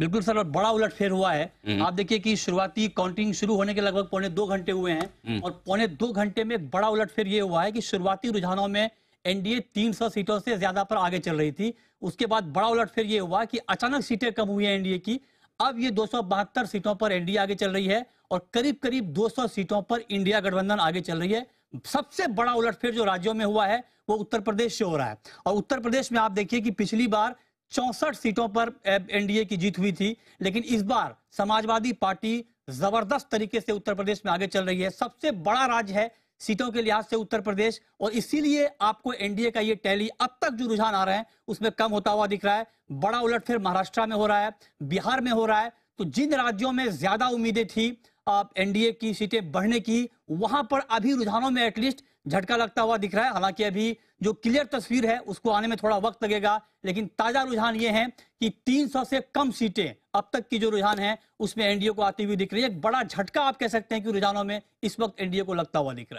बिल्कुल सर और बड़ा उलट फेर हुआ है हम्म। आप देखिए कि शुरुआती काउंटिंग शुरू होने के लगभग पौने दो घंटे हुए हैं हम्म। और पौने दो घंटे में बड़ा उलट फेर ये हुआ है कि शुरुआती रुझानों में एनडीए 300 सीटों से ज्यादा पर आगे चल रही थी उसके बाद बड़ा उलट फेर ये हुआ कि अचानक सीटें कम हुई है एनडीए की अब ये दो सीटों पर एनडीए आगे चल रही है और करीब करीब दो सीटों पर इंडिया गठबंधन आगे चल रही है सबसे बड़ा उलट जो राज्यों में हुआ है वो उत्तर प्रदेश से हो रहा है और उत्तर प्रदेश में आप देखिए कि पिछली बार चौसठ सीटों पर एनडीए की जीत हुई थी लेकिन इस बार समाजवादी पार्टी जबरदस्त तरीके से उत्तर प्रदेश में आगे चल रही है सबसे बड़ा राज्य है सीटों के लिहाज से उत्तर प्रदेश और इसीलिए आपको एनडीए का ये टैली अब तक जो रुझान आ रहे हैं उसमें कम होता हुआ दिख रहा है बड़ा उलटफेर महाराष्ट्र में हो रहा है बिहार में हो रहा है तो जिन राज्यों में ज्यादा उम्मीदें थी एनडीए की सीटें बढ़ने की वहां पर अभी रुझानों में एटलीस्ट झटका लगता हुआ दिख रहा है हालांकि अभी जो क्लियर तस्वीर है उसको आने में थोड़ा वक्त लगेगा लेकिन ताजा रुझान ये है कि 300 से कम सीटें अब तक की जो रुझान है उसमें एनडीए को आती हुई दिख रही है एक बड़ा झटका आप कह सकते हैं कि रुझानों में इस वक्त एनडीए को लगता हुआ दिख रहा है